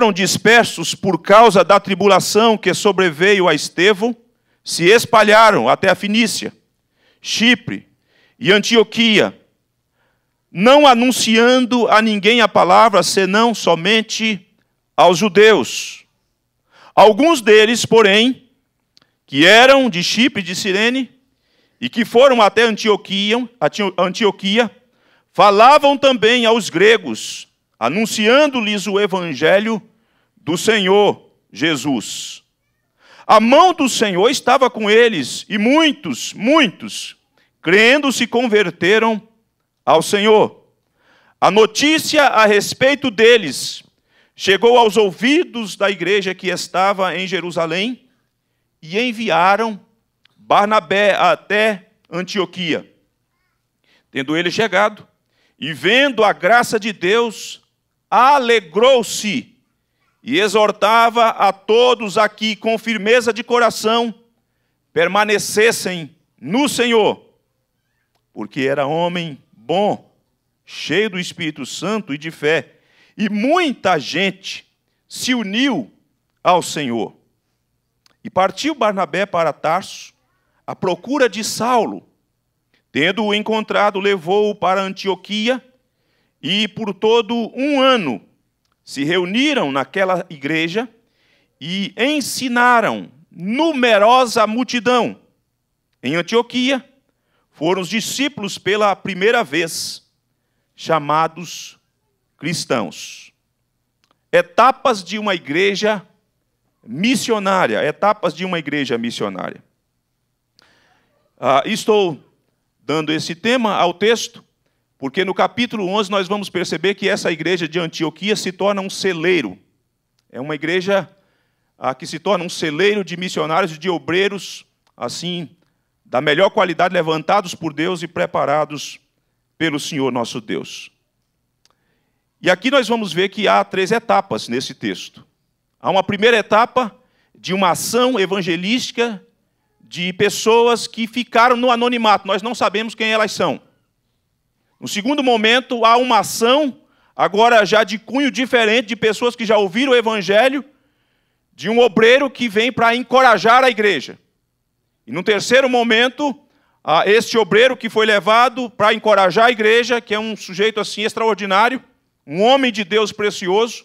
foram dispersos por causa da tribulação que sobreveio a Estevão se espalharam até a Finícia, Chipre e Antioquia, não anunciando a ninguém a palavra senão somente aos judeus. Alguns deles, porém, que eram de Chipre e de Cirene e que foram até Antioquia, Antioquia falavam também aos gregos, anunciando-lhes o evangelho do Senhor Jesus. A mão do Senhor estava com eles, e muitos, muitos, crendo, se converteram ao Senhor. A notícia a respeito deles chegou aos ouvidos da igreja que estava em Jerusalém e enviaram Barnabé até Antioquia. Tendo ele chegado e vendo a graça de Deus, alegrou-se e exortava a todos aqui com firmeza de coração permanecessem no Senhor, porque era homem bom, cheio do Espírito Santo e de fé, e muita gente se uniu ao Senhor. E partiu Barnabé para Tarso à procura de Saulo. Tendo-o encontrado, levou-o para Antioquia, e por todo um ano se reuniram naquela igreja e ensinaram numerosa multidão. Em Antioquia, foram os discípulos pela primeira vez chamados cristãos. Etapas de uma igreja missionária, etapas de uma igreja missionária. Ah, estou dando esse tema ao texto porque no capítulo 11 nós vamos perceber que essa igreja de Antioquia se torna um celeiro. É uma igreja ah, que se torna um celeiro de missionários e de obreiros, assim, da melhor qualidade, levantados por Deus e preparados pelo Senhor nosso Deus. E aqui nós vamos ver que há três etapas nesse texto. Há uma primeira etapa de uma ação evangelística de pessoas que ficaram no anonimato, nós não sabemos quem elas são. No segundo momento, há uma ação, agora já de cunho diferente, de pessoas que já ouviram o evangelho, de um obreiro que vem para encorajar a igreja. E no terceiro momento, este obreiro que foi levado para encorajar a igreja, que é um sujeito assim extraordinário, um homem de Deus precioso,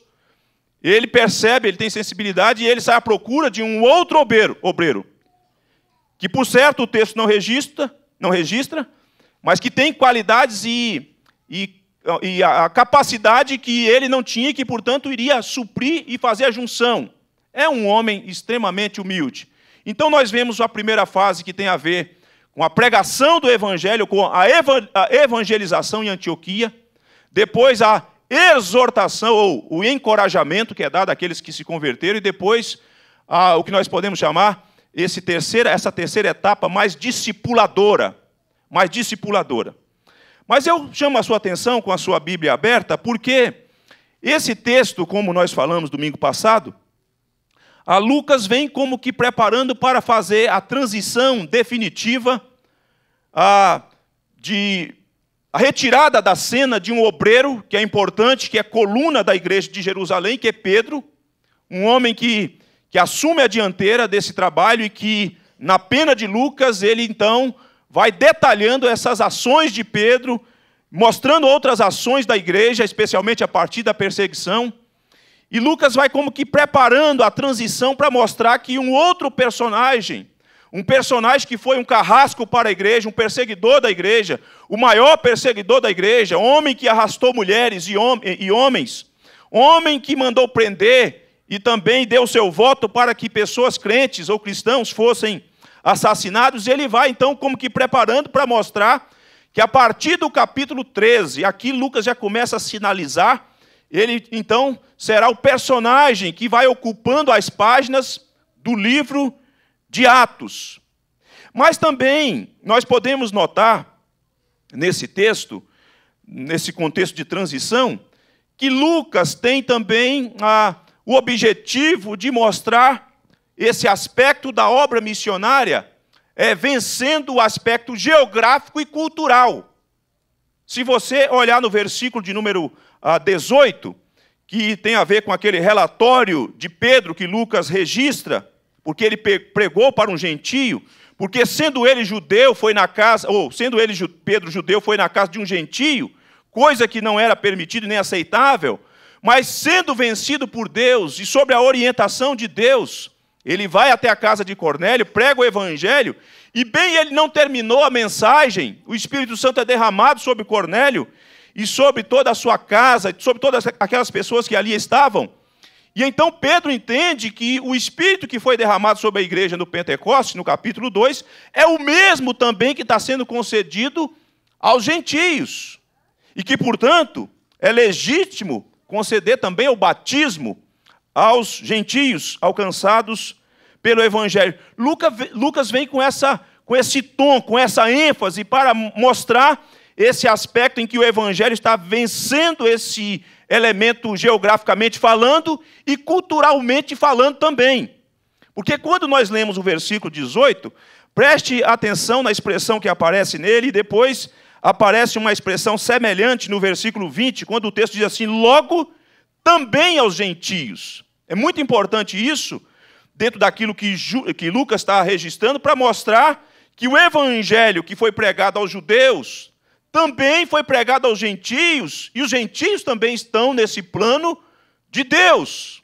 ele percebe, ele tem sensibilidade e ele sai à procura de um outro obreiro, obreiro que por certo o texto não registra, não registra, mas que tem qualidades e, e, e a capacidade que ele não tinha e que, portanto, iria suprir e fazer a junção. É um homem extremamente humilde. Então, nós vemos a primeira fase que tem a ver com a pregação do evangelho, com a, eva a evangelização em Antioquia, depois a exortação ou o encorajamento que é dado àqueles que se converteram, e depois a, o que nós podemos chamar esse terceira, essa terceira etapa mais discipuladora, mas discipuladora. Mas eu chamo a sua atenção com a sua Bíblia aberta, porque esse texto, como nós falamos domingo passado, a Lucas vem como que preparando para fazer a transição definitiva a, de a retirada da cena de um obreiro que é importante, que é coluna da igreja de Jerusalém, que é Pedro, um homem que, que assume a dianteira desse trabalho e que, na pena de Lucas, ele então vai detalhando essas ações de Pedro, mostrando outras ações da igreja, especialmente a partir da perseguição. E Lucas vai como que preparando a transição para mostrar que um outro personagem, um personagem que foi um carrasco para a igreja, um perseguidor da igreja, o maior perseguidor da igreja, homem que arrastou mulheres e, homens, homem que mandou prender e também deu seu voto para que pessoas crentes ou cristãos fossem assassinados, ele vai então como que preparando para mostrar que a partir do capítulo 13, aqui Lucas já começa a sinalizar, ele então será o personagem que vai ocupando as páginas do livro de Atos. Mas também nós podemos notar nesse texto, nesse contexto de transição, que Lucas tem também a, ah, o objetivo de mostrar esse aspecto da obra missionária é vencendo o aspecto geográfico e cultural. Se você olhar no versículo de número 18, ah, que tem a ver com aquele relatório de Pedro que Lucas registra, porque ele pregou para um gentio, porque sendo ele judeu foi na casa, ou sendo ele Pedro judeu foi na casa de um gentio, coisa que não era permitida nem aceitável, mas sendo vencido por Deus e sobre a orientação de Deus, ele vai até a casa de Cornélio, prega o evangelho, e bem ele não terminou a mensagem, o Espírito Santo é derramado sobre Cornélio e sobre toda a sua casa, sobre todas aquelas pessoas que ali estavam. E então Pedro entende que o espírito que foi derramado sobre a igreja no Pentecostes, no capítulo 2, é o mesmo também que está sendo concedido aos gentios. E que, portanto, é legítimo conceder também o batismo aos gentios alcançados pelo Evangelho. Lucas, Lucas vem com, essa, com esse tom, com essa ênfase para mostrar esse aspecto em que o Evangelho está vencendo esse elemento geograficamente falando e culturalmente falando também. Porque quando nós lemos o versículo 18, preste atenção na expressão que aparece nele e depois aparece uma expressão semelhante no versículo 20, quando o texto diz assim: logo também aos gentios. É muito importante isso, dentro daquilo que, que Lucas está registrando, para mostrar que o evangelho que foi pregado aos judeus também foi pregado aos gentios, e os gentios também estão nesse plano de Deus,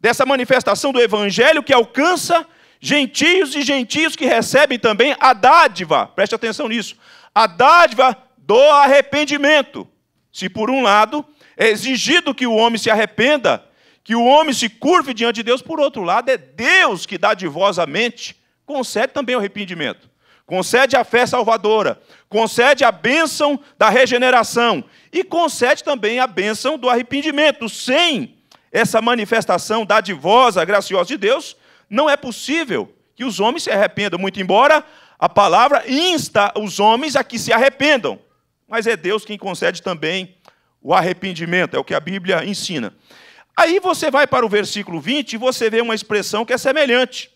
dessa manifestação do evangelho que alcança gentios e gentios que recebem também a dádiva, preste atenção nisso, a dádiva do arrependimento. Se por um lado é exigido que o homem se arrependa que o homem se curve diante de Deus, por outro lado, é Deus que dá de vós a mente, concede também o arrependimento, concede a fé salvadora, concede a bênção da regeneração e concede também a bênção do arrependimento. Sem essa manifestação dadivosa, graciosa de Deus, não é possível que os homens se arrependam, muito embora a palavra insta os homens a que se arrependam. Mas é Deus quem concede também o arrependimento, é o que a Bíblia ensina. Aí você vai para o versículo 20 e você vê uma expressão que é semelhante.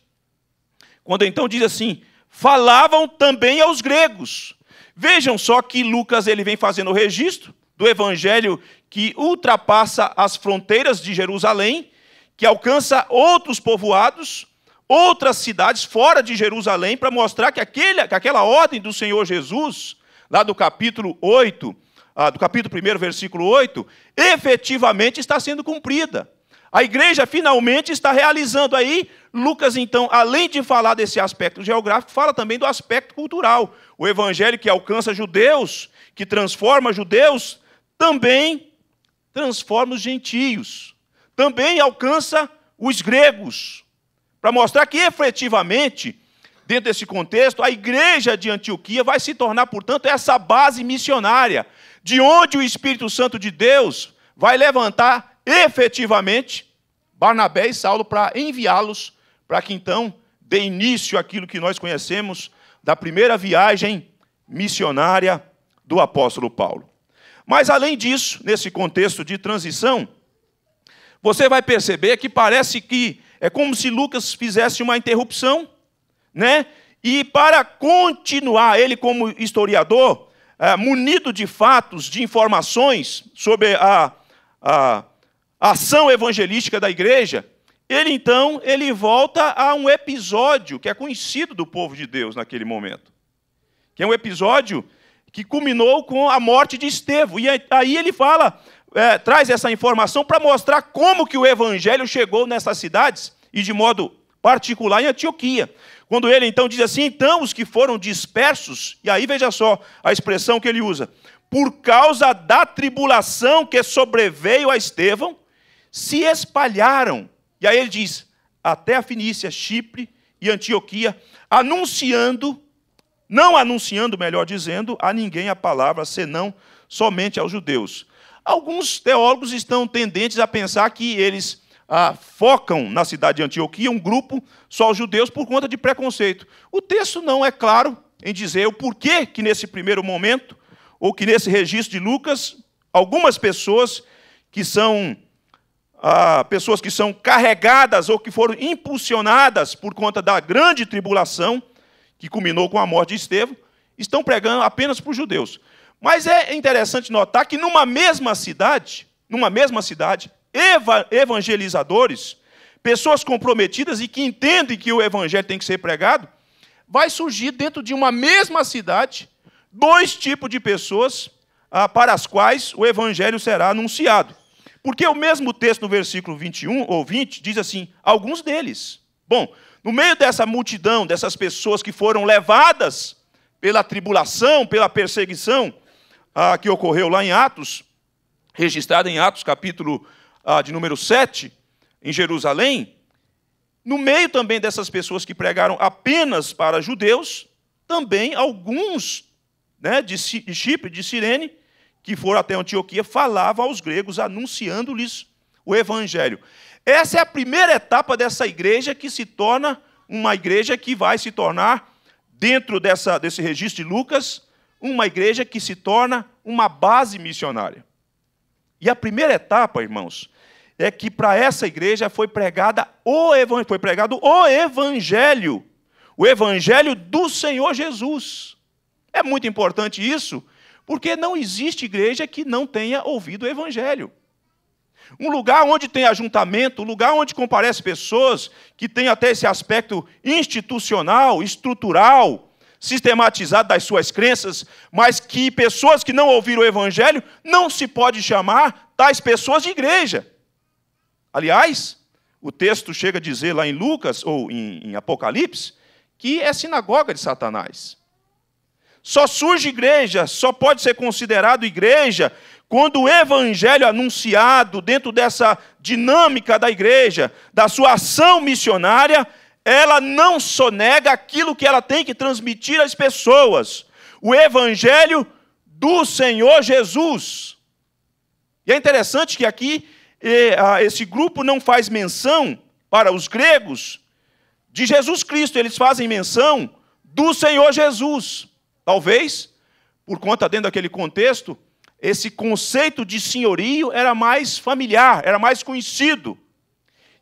Quando então diz assim: falavam também aos gregos. Vejam só que Lucas ele vem fazendo o registro do evangelho que ultrapassa as fronteiras de Jerusalém, que alcança outros povoados, outras cidades fora de Jerusalém, para mostrar que, aquele, que aquela ordem do Senhor Jesus, lá do capítulo 8, ah, do capítulo 1, versículo 8, efetivamente está sendo cumprida. A igreja finalmente está realizando aí. Lucas, então, além de falar desse aspecto geográfico, fala também do aspecto cultural. O evangelho que alcança judeus, que transforma judeus, também transforma os gentios. Também alcança os gregos. Para mostrar que efetivamente, dentro desse contexto, a igreja de Antioquia vai se tornar, portanto, essa base missionária de onde o Espírito Santo de Deus vai levantar efetivamente Barnabé e Saulo para enviá-los para que então dê início àquilo que nós conhecemos da primeira viagem missionária do apóstolo Paulo. Mas além disso, nesse contexto de transição, você vai perceber que parece que é como se Lucas fizesse uma interrupção, né? E para continuar, ele como historiador, é, munido de fatos, de informações sobre a, a, a ação evangelística da igreja, ele então ele volta a um episódio que é conhecido do povo de Deus naquele momento, que é um episódio que culminou com a morte de Estevão. E aí ele fala, é, traz essa informação para mostrar como que o evangelho chegou nessas cidades e de modo particular em Antioquia. Quando ele então diz assim: então os que foram dispersos, e aí veja só a expressão que ele usa, por causa da tribulação que sobreveio a Estevão, se espalharam. E aí ele diz: até a Finícia, Chipre e Antioquia, anunciando, não anunciando, melhor dizendo, a ninguém a palavra, senão somente aos judeus. Alguns teólogos estão tendentes a pensar que eles ah, focam na cidade de Antioquia um grupo só os judeus por conta de preconceito. O texto não é claro em dizer o porquê que nesse primeiro momento, ou que nesse registro de Lucas, algumas pessoas que são ah, pessoas que são carregadas ou que foram impulsionadas por conta da grande tribulação que culminou com a morte de Estevão, estão pregando apenas para os judeus. Mas é interessante notar que numa mesma cidade, numa mesma cidade, evangelizadores, pessoas comprometidas e que entendem que o evangelho tem que ser pregado, vai surgir dentro de uma mesma cidade dois tipos de pessoas ah, para as quais o evangelho será anunciado. Porque o mesmo texto no versículo 21 ou 20 diz assim: alguns deles. Bom, no meio dessa multidão, dessas pessoas que foram levadas pela tribulação, pela perseguição ah, que ocorreu lá em Atos, registrada em Atos capítulo ah, de número 7, em Jerusalém, no meio também dessas pessoas que pregaram apenas para judeus, também alguns né, de Chipre, de Cirene, que foram até Antioquia, falavam aos gregos, anunciando-lhes o evangelho. Essa é a primeira etapa dessa igreja que se torna uma igreja que vai se tornar, dentro dessa, desse registro de Lucas, uma igreja que se torna uma base missionária. E a primeira etapa, irmãos, é que para essa igreja foi pregada o evangelho, foi pregado o evangelho, o evangelho do Senhor Jesus. É muito importante isso, porque não existe igreja que não tenha ouvido o evangelho. Um lugar onde tem ajuntamento, um lugar onde comparece pessoas que tem até esse aspecto institucional, estrutural, sistematizado das suas crenças, mas que pessoas que não ouviram o evangelho não se pode chamar tais pessoas de igreja. Aliás, o texto chega a dizer lá em Lucas ou em, em Apocalipse que é sinagoga de Satanás. Só surge igreja, só pode ser considerado igreja quando o evangelho anunciado dentro dessa dinâmica da igreja, da sua ação missionária, ela não sonega aquilo que ela tem que transmitir às pessoas, o evangelho do Senhor Jesus. E é interessante que aqui e, ah, esse grupo não faz menção para os gregos de Jesus Cristo, eles fazem menção do Senhor Jesus. Talvez, por conta dentro daquele contexto, esse conceito de senhorio era mais familiar, era mais conhecido.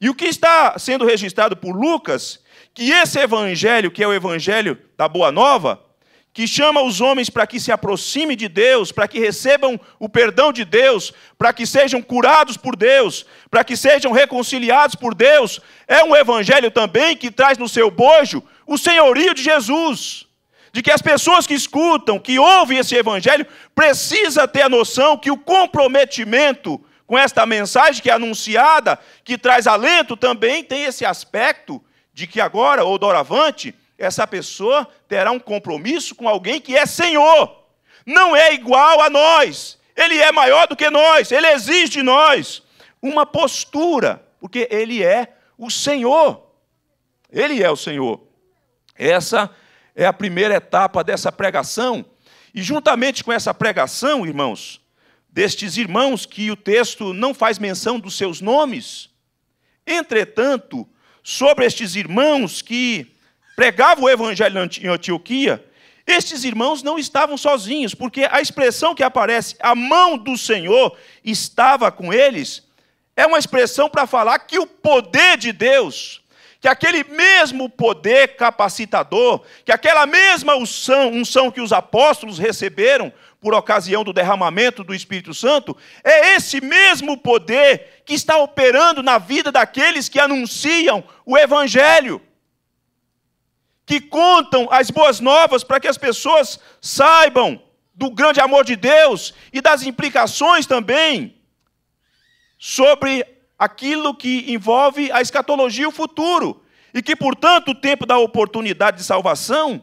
E o que está sendo registrado por Lucas, que esse evangelho, que é o evangelho da Boa Nova, que chama os homens para que se aproximem de Deus, para que recebam o perdão de Deus, para que sejam curados por Deus, para que sejam reconciliados por Deus, é um evangelho também que traz no seu bojo o senhorio de Jesus. De que as pessoas que escutam, que ouvem esse evangelho, precisa ter a noção que o comprometimento com esta mensagem que é anunciada, que traz alento, também tem esse aspecto de que agora ou doravante essa pessoa terá um compromisso com alguém que é Senhor. Não é igual a nós. Ele é maior do que nós. Ele exige de nós uma postura, porque ele é o Senhor. Ele é o Senhor. Essa é a primeira etapa dessa pregação. E juntamente com essa pregação, irmãos, destes irmãos que o texto não faz menção dos seus nomes, entretanto, sobre estes irmãos que pregava o evangelho em Antioquia, estes irmãos não estavam sozinhos, porque a expressão que aparece, a mão do Senhor estava com eles, é uma expressão para falar que o poder de Deus, que aquele mesmo poder capacitador, que aquela mesma unção, unção que os apóstolos receberam por ocasião do derramamento do Espírito Santo, é esse mesmo poder que está operando na vida daqueles que anunciam o Evangelho que contam as boas novas para que as pessoas saibam do grande amor de Deus e das implicações também sobre aquilo que envolve a escatologia e o futuro. E que, portanto, o tempo da oportunidade de salvação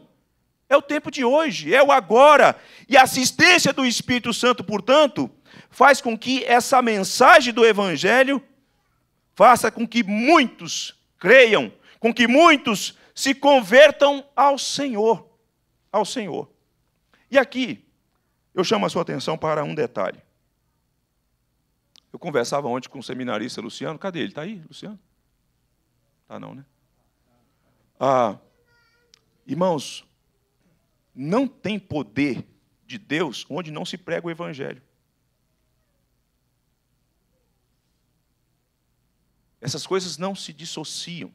é o tempo de hoje, é o agora. E a assistência do Espírito Santo, portanto, faz com que essa mensagem do Evangelho faça com que muitos creiam, com que muitos se convertam ao Senhor, ao Senhor. E aqui eu chamo a sua atenção para um detalhe. Eu conversava ontem com o seminarista Luciano, cadê ele? Está aí, Luciano? Está não, né? Ah, irmãos, não tem poder de Deus onde não se prega o evangelho. Essas coisas não se dissociam.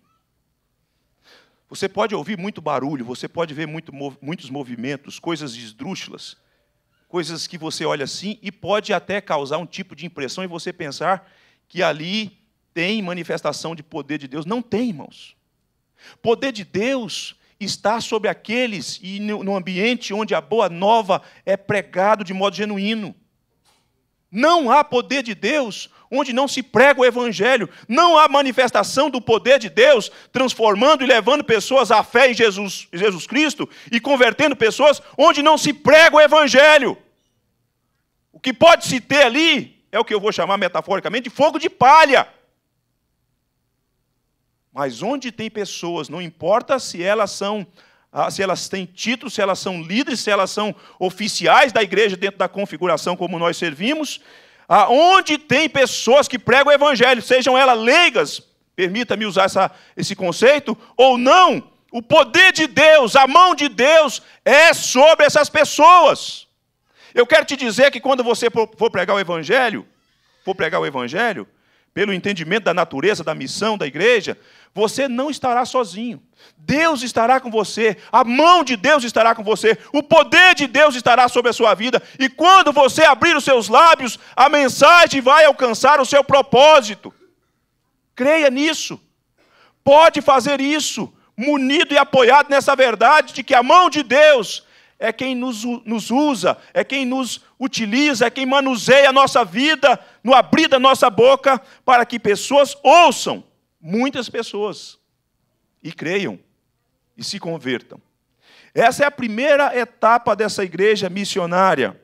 Você pode ouvir muito barulho, você pode ver muito, muitos movimentos, coisas esdrúxulas, coisas que você olha assim e pode até causar um tipo de impressão e você pensar que ali tem manifestação de poder de Deus. Não tem, irmãos. Poder de Deus está sobre aqueles e no ambiente onde a boa nova é pregado de modo genuíno. Não há poder de Deus onde não se prega o Evangelho, não há manifestação do poder de Deus transformando e levando pessoas à fé em Jesus, Jesus Cristo e convertendo pessoas onde não se prega o Evangelho. O que pode se ter ali é o que eu vou chamar metaforicamente de fogo de palha. Mas onde tem pessoas, não importa se elas são ah, se elas têm título, se elas são líderes, se elas são oficiais da igreja dentro da configuração como nós servimos, Aonde tem pessoas que pregam o evangelho, sejam elas leigas, permita-me usar essa, esse conceito, ou não, o poder de Deus, a mão de Deus é sobre essas pessoas. Eu quero te dizer que quando você for pregar o evangelho, for pregar o evangelho, pelo entendimento da natureza, da missão da igreja, você não estará sozinho. Deus estará com você, a mão de Deus estará com você, o poder de Deus estará sobre a sua vida, e quando você abrir os seus lábios, a mensagem vai alcançar o seu propósito. Creia nisso. Pode fazer isso, munido e apoiado nessa verdade de que a mão de Deus é quem nos, nos usa, é quem nos utiliza, é quem manuseia a nossa vida no abrir da nossa boca para que pessoas ouçam muitas pessoas e creiam e se convertam. Essa é a primeira etapa dessa igreja missionária.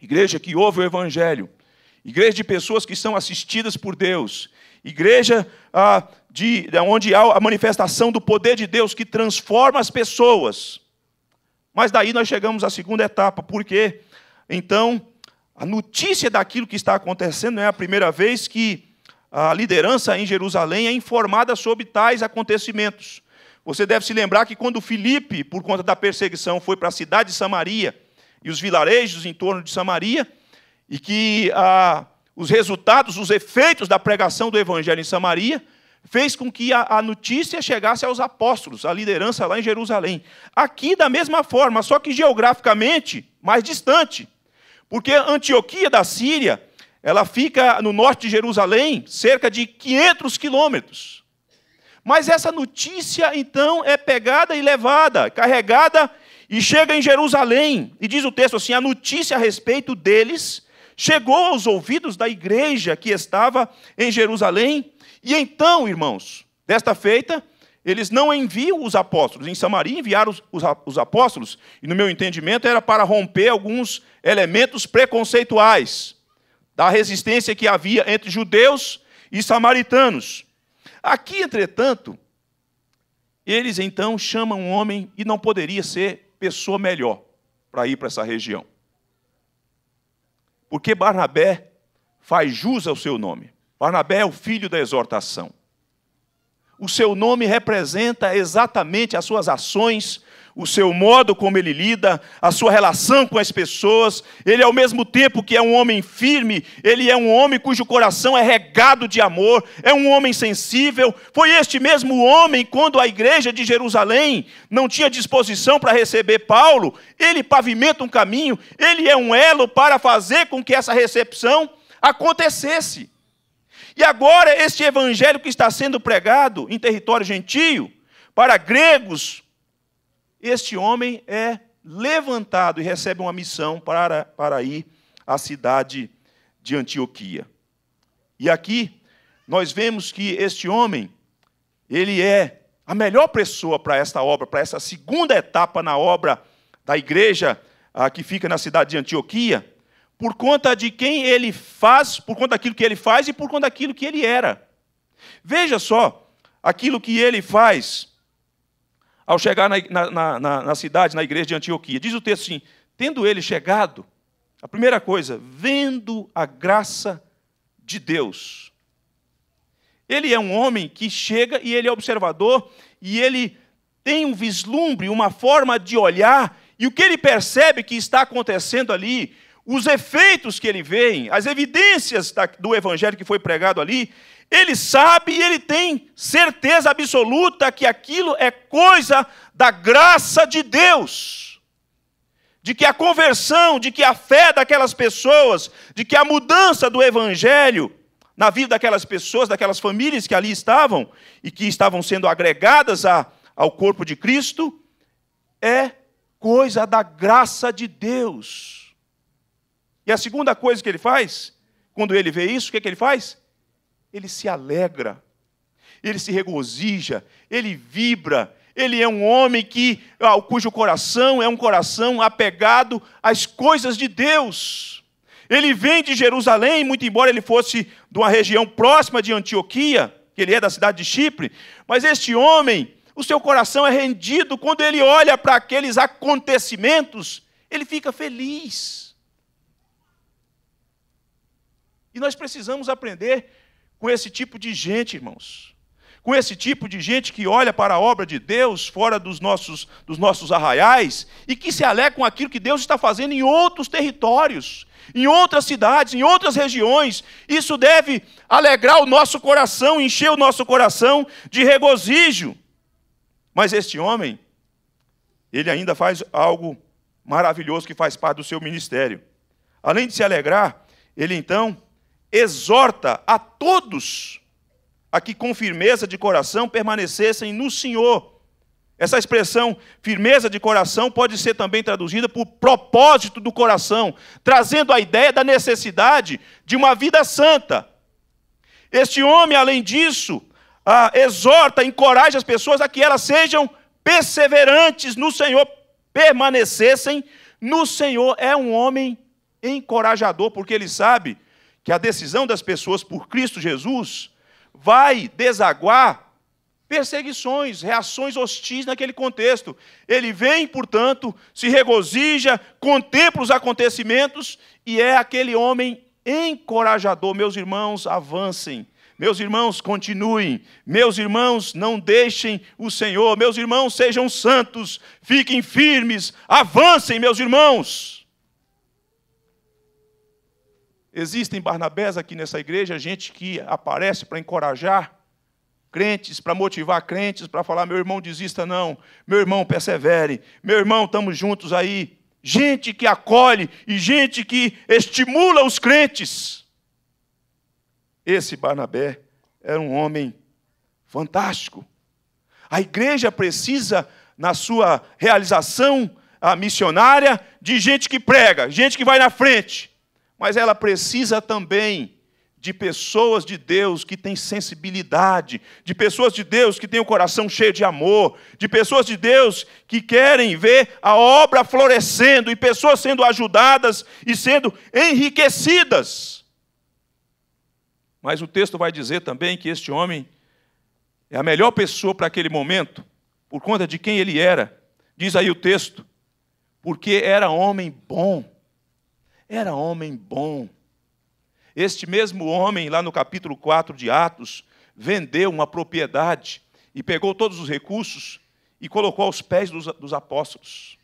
Igreja que ouve o evangelho, igreja de pessoas que são assistidas por Deus, igreja ah, de, onde há a manifestação do poder de Deus que transforma as pessoas. Mas daí nós chegamos à segunda etapa, porque então a notícia daquilo que está acontecendo não é a primeira vez que a liderança em Jerusalém é informada sobre tais acontecimentos. Você deve se lembrar que quando Filipe, por conta da perseguição, foi para a cidade de Samaria e os vilarejos em torno de Samaria, e que ah, os resultados, os efeitos da pregação do evangelho em Samaria, fez com que a, a notícia chegasse aos apóstolos, à liderança lá em Jerusalém. Aqui, da mesma forma, só que geograficamente mais distante, porque Antioquia da Síria ela fica no norte de Jerusalém, cerca de 500 quilômetros. Mas essa notícia, então, é pegada e levada, carregada, e chega em Jerusalém. E diz o texto assim: a notícia a respeito deles chegou aos ouvidos da igreja que estava em Jerusalém. E então, irmãos, desta feita, eles não enviam os apóstolos. Em Samaria enviaram os, os, apóstolos, e no meu entendimento era para romper alguns elementos preconceituais da resistência que havia entre judeus e samaritanos. Aqui, entretanto, eles então chamam um homem e não poderia ser pessoa melhor para ir para essa região. Porque Barnabé faz jus ao seu nome. Barnabé é o filho da exortação. O seu nome representa exatamente as suas ações, o seu modo como ele lida, a sua relação com as pessoas. Ele, ao mesmo tempo que é um homem firme, ele é um homem cujo coração é regado de amor, é um homem sensível. Foi este mesmo homem, quando a igreja de Jerusalém não tinha disposição para receber Paulo, ele pavimenta um caminho, ele é um elo para fazer com que essa recepção acontecesse. E agora, este evangelho que está sendo pregado em território gentio, para gregos, este homem é levantado e recebe uma missão para, para ir à cidade de Antioquia. E aqui nós vemos que este homem, ele é a melhor pessoa para esta obra, para essa segunda etapa na obra da igreja ah, que fica na cidade de Antioquia, por conta de quem ele faz, por conta daquilo que ele faz e por conta daquilo que ele era. Veja só aquilo que ele faz ao chegar na, na, na, na cidade, na igreja de Antioquia. Diz o texto assim: tendo ele chegado, a primeira coisa, vendo a graça de Deus. Ele é um homem que chega e ele é observador e ele tem um vislumbre, uma forma de olhar, e o que ele percebe que está acontecendo ali os efeitos que ele vê, as evidências do evangelho que foi pregado ali, ele sabe e ele tem certeza absoluta que aquilo é coisa da graça de Deus. De que a conversão, de que a fé daquelas pessoas, de que a mudança do evangelho na vida daquelas pessoas, daquelas famílias que ali estavam e que estavam sendo agregadas a, ao corpo de Cristo, é coisa da graça de Deus. E a segunda coisa que ele faz, quando ele vê isso, o que, é que ele faz? Ele se alegra, ele se regozija, ele vibra, ele é um homem que, ah, cujo coração é um coração apegado às coisas de Deus. Ele vem de Jerusalém, muito embora ele fosse de uma região próxima de Antioquia, que ele é da cidade de Chipre, mas este homem, o seu coração é rendido, quando ele olha para aqueles acontecimentos, ele fica feliz. E nós precisamos aprender com esse tipo de gente, irmãos. Com esse tipo de gente que olha para a obra de Deus fora dos nossos, dos nossos arraiais e que se alegra com aquilo que Deus está fazendo em outros territórios, em outras cidades, em outras regiões. Isso deve alegrar o nosso coração, encher o nosso coração de regozijo. Mas este homem, ele ainda faz algo maravilhoso que faz parte do seu ministério. Além de se alegrar, ele então exorta a todos a que com firmeza de coração permanecessem no Senhor. Essa expressão firmeza de coração pode ser também traduzida por propósito do coração, trazendo a ideia da necessidade de uma vida santa. Este homem, além disso, ah, exorta, encoraja as pessoas a que elas sejam perseverantes no Senhor, permanecessem no Senhor. É um homem encorajador, porque ele sabe que a decisão das pessoas por Cristo Jesus vai desaguar perseguições, reações hostis naquele contexto. Ele vem, portanto, se regozija, contempla os acontecimentos e é aquele homem encorajador. Meus irmãos, avancem. Meus irmãos, continuem. Meus irmãos, não deixem o Senhor. Meus irmãos, sejam santos. Fiquem firmes. Avancem, meus irmãos. Existem Barnabés aqui nessa igreja, gente que aparece para encorajar crentes, para motivar crentes, para falar: meu irmão, desista não, meu irmão, persevere, meu irmão, estamos juntos aí. Gente que acolhe e gente que estimula os crentes. Esse Barnabé era um homem fantástico. A igreja precisa, na sua realização missionária, de gente que prega, gente que vai na frente, mas ela precisa também de pessoas de Deus que têm sensibilidade, de pessoas de Deus que têm o coração cheio de amor, de pessoas de Deus que querem ver a obra florescendo e pessoas sendo ajudadas e sendo enriquecidas. Mas o texto vai dizer também que este homem é a melhor pessoa para aquele momento, por conta de quem ele era. Diz aí o texto, porque era homem bom era homem bom. Este mesmo homem, lá no capítulo 4 de Atos, vendeu uma propriedade e pegou todos os recursos e colocou aos pés dos, dos apóstolos.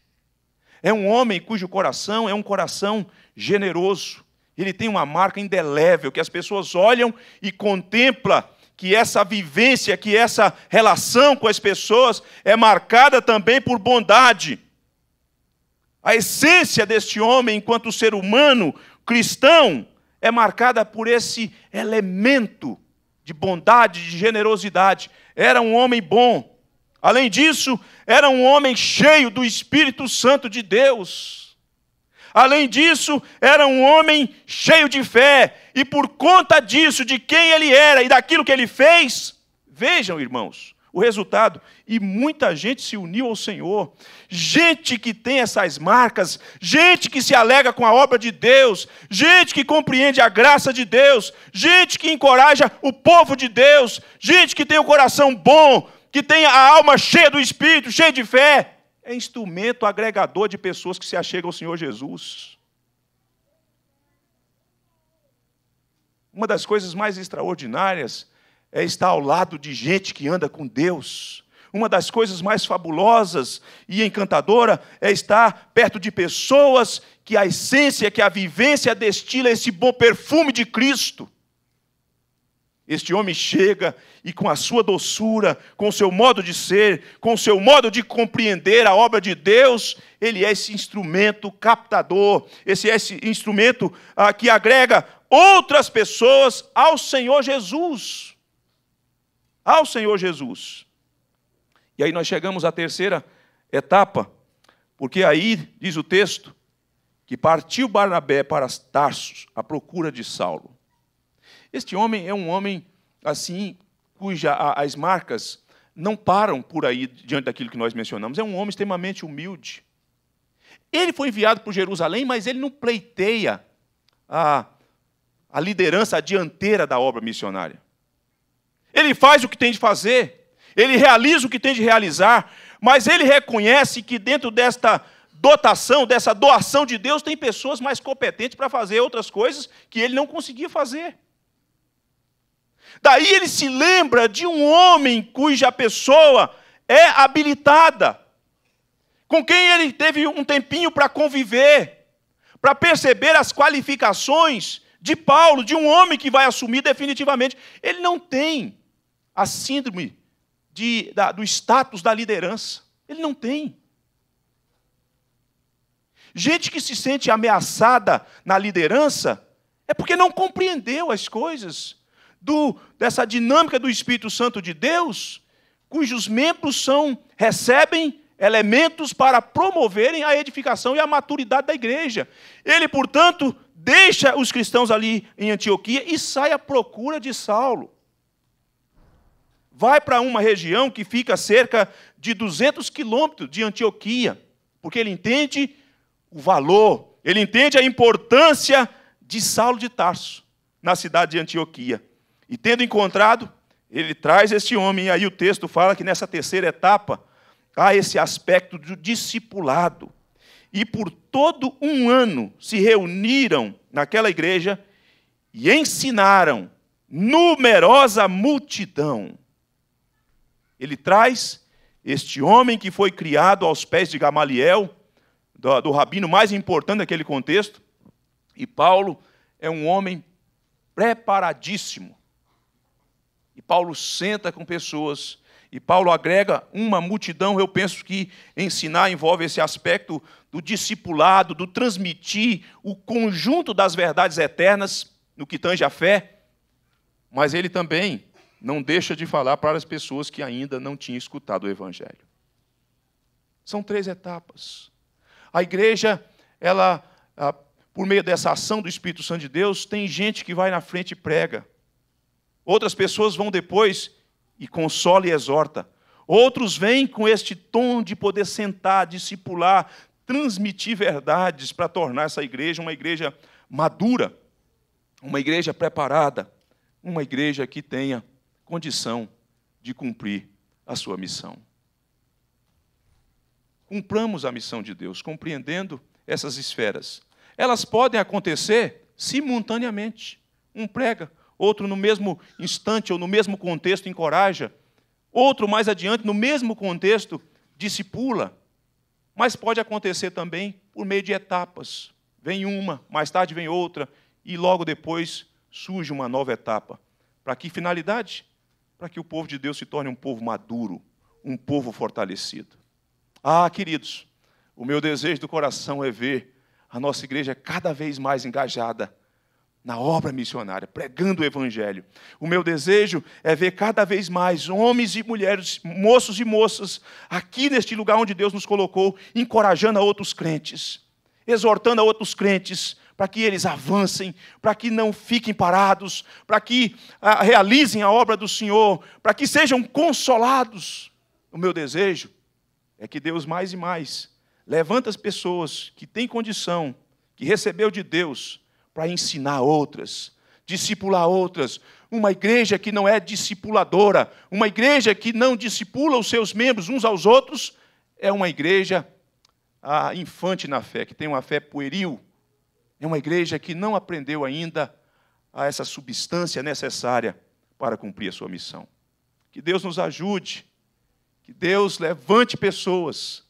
É um homem cujo coração é um coração generoso. Ele tem uma marca indelével que as pessoas olham e contemplam que essa vivência, que essa relação com as pessoas é marcada também por bondade. A essência deste homem, enquanto ser humano cristão, é marcada por esse elemento de bondade, de generosidade. Era um homem bom. Além disso, era um homem cheio do Espírito Santo de Deus. Além disso, era um homem cheio de fé. E por conta disso, de quem ele era e daquilo que ele fez, vejam, irmãos, o resultado. E muita gente se uniu ao Senhor gente que tem essas marcas, gente que se alega com a obra de Deus, gente que compreende a graça de Deus, gente que encoraja o povo de Deus, gente que tem o coração bom, que tem a alma cheia do Espírito, cheia de fé, é instrumento agregador de pessoas que se achegam ao Senhor Jesus. Uma das coisas mais extraordinárias é estar ao lado de gente que anda com Deus, uma das coisas mais fabulosas e encantadora é estar perto de pessoas que a essência, que a vivência destila esse bom perfume de Cristo. Este homem chega e, com a sua doçura, com o seu modo de ser, com o seu modo de compreender a obra de Deus, ele é esse instrumento captador, esse, é esse instrumento ah, que agrega outras pessoas ao Senhor Jesus. Ao Senhor Jesus. E aí nós chegamos à terceira etapa, porque aí, diz o texto, que partiu Barnabé para Tarsos à procura de Saulo. Este homem é um homem assim cuja as marcas não param por aí diante daquilo que nós mencionamos. É um homem extremamente humilde. Ele foi enviado para Jerusalém, mas ele não pleiteia a, a liderança, a dianteira da obra missionária. Ele faz o que tem de fazer, ele realiza o que tem de realizar, mas ele reconhece que dentro desta dotação, dessa doação de Deus, tem pessoas mais competentes para fazer outras coisas que ele não conseguia fazer. Daí ele se lembra de um homem cuja pessoa é habilitada, com quem ele teve um tempinho para conviver, para perceber as qualificações de Paulo, de um homem que vai assumir definitivamente. Ele não tem a síndrome de, da, do status da liderança. Ele não tem. Gente que se sente ameaçada na liderança é porque não compreendeu as coisas do, dessa dinâmica do Espírito Santo de Deus, cujos membros são recebem elementos para promoverem a edificação e a maturidade da igreja. Ele, portanto, deixa os cristãos ali em Antioquia e sai à procura de Saulo vai para uma região que fica cerca de 200 quilômetros de Antioquia, porque ele entende o valor, ele entende a importância de Saulo de Tarso na cidade de Antioquia. E tendo encontrado, ele traz este homem, e aí o texto fala que nessa terceira etapa há esse aspecto do discipulado. E por todo um ano se reuniram naquela igreja e ensinaram numerosa multidão. Ele traz este homem que foi criado aos pés de Gamaliel, do, do rabino mais importante daquele contexto, e Paulo é um homem preparadíssimo. E Paulo senta com pessoas, e Paulo agrega uma multidão. Eu penso que ensinar envolve esse aspecto do discipulado, do transmitir o conjunto das verdades eternas no que tange a fé, mas ele também não deixa de falar para as pessoas que ainda não tinham escutado o Evangelho. São três etapas. A igreja, ela, por meio dessa ação do Espírito Santo de Deus, tem gente que vai na frente e prega. Outras pessoas vão depois e consola e exorta. Outros vêm com este tom de poder sentar, discipular, transmitir verdades para tornar essa igreja uma igreja madura, uma igreja preparada, uma igreja que tenha condição de cumprir a sua missão. Cumpramos a missão de Deus, compreendendo essas esferas. Elas podem acontecer simultaneamente. Um prega, outro no mesmo instante ou no mesmo contexto encoraja, outro mais adiante, no mesmo contexto, discipula. Mas pode acontecer também por meio de etapas. Vem uma, mais tarde vem outra, e logo depois surge uma nova etapa. Para que finalidade? para que o povo de Deus se torne um povo maduro, um povo fortalecido. Ah, queridos, o meu desejo do coração é ver a nossa igreja cada vez mais engajada na obra missionária, pregando o evangelho. O meu desejo é ver cada vez mais homens e mulheres, moços e moças, aqui neste lugar onde Deus nos colocou, encorajando a outros crentes, exortando a outros crentes para que eles avancem, para que não fiquem parados, para que ah, realizem a obra do Senhor, para que sejam consolados. O meu desejo é que Deus mais e mais levanta as pessoas que têm condição, que recebeu de Deus, para ensinar outras, discipular outras. Uma igreja que não é discipuladora, uma igreja que não discipula os seus membros uns aos outros, é uma igreja ah, infante na fé, que tem uma fé pueril, é uma igreja que não aprendeu ainda a essa substância necessária para cumprir a sua missão. Que Deus nos ajude, que Deus levante pessoas,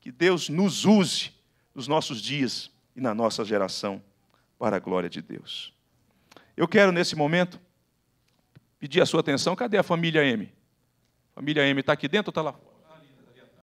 que Deus nos use nos nossos dias e na nossa geração para a glória de Deus. Eu quero, nesse momento, pedir a sua atenção. Cadê a família M? Família M está aqui dentro ou está lá fora?